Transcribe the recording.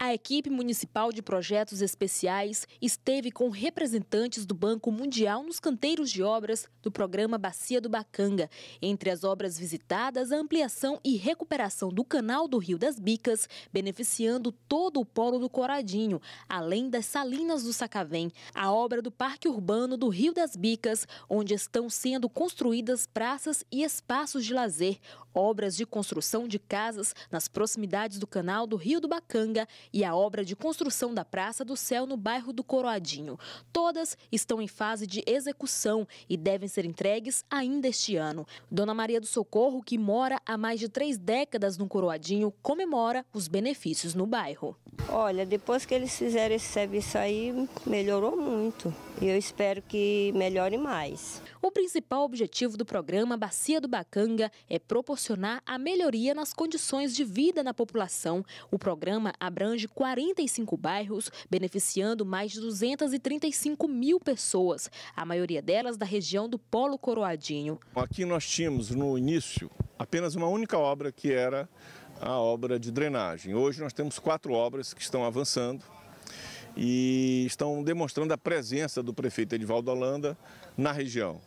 A equipe municipal de projetos especiais esteve com representantes do Banco Mundial nos canteiros de obras do programa Bacia do Bacanga. Entre as obras visitadas, a ampliação e recuperação do canal do Rio das Bicas, beneficiando todo o polo do Coradinho, além das salinas do Sacavém, a obra do Parque Urbano do Rio das Bicas, onde estão sendo construídas praças e espaços de lazer, obras de construção de casas nas proximidades do canal do Rio do Bacanga e a obra de construção da Praça do Céu no bairro do Coroadinho. Todas estão em fase de execução e devem ser entregues ainda este ano. Dona Maria do Socorro, que mora há mais de três décadas no Coroadinho, comemora os benefícios no bairro. Olha, depois que eles fizeram esse serviço aí, melhorou muito. E eu espero que melhore mais. O principal objetivo do programa Bacia do Bacanga é proporcionar a melhoria nas condições de vida na população. O programa abrange de 45 bairros, beneficiando mais de 235 mil pessoas, a maioria delas da região do Polo Coroadinho. Aqui nós tínhamos no início apenas uma única obra que era a obra de drenagem. Hoje nós temos quatro obras que estão avançando e estão demonstrando a presença do prefeito Edivaldo Holanda na região.